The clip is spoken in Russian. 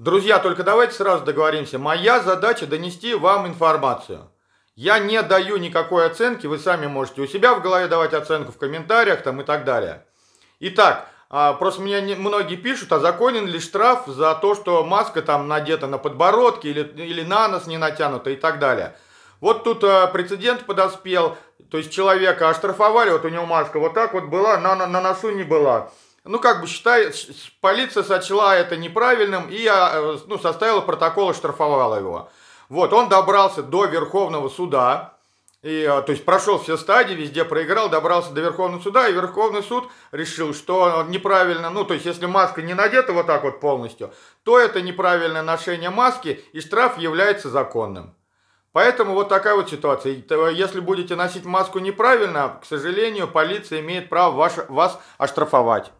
Друзья, только давайте сразу договоримся. Моя задача донести вам информацию. Я не даю никакой оценки, вы сами можете у себя в голове давать оценку в комментариях там и так далее. Итак, а, просто мне многие пишут, а законен ли штраф за то, что маска там надета на подбородке или, или на нос не натянута и так далее. Вот тут э, прецедент подоспел, то есть человека оштрафовали, вот у него маска вот так вот была, на, на, на носу не была ну, как бы считает полиция сочла это неправильным и а, э, ну, составила протокол и штрафовала его. Вот, он добрался до Верховного суда, и, э, то есть прошел все стадии, везде проиграл, добрался до Верховного суда, и Верховный суд решил, что неправильно, ну, то есть если маска не надета вот так вот полностью, то это неправильное ношение маски, и штраф является законным. Поэтому вот такая вот ситуация. Если будете носить маску неправильно, к сожалению, полиция имеет право ваш вас оштрафовать.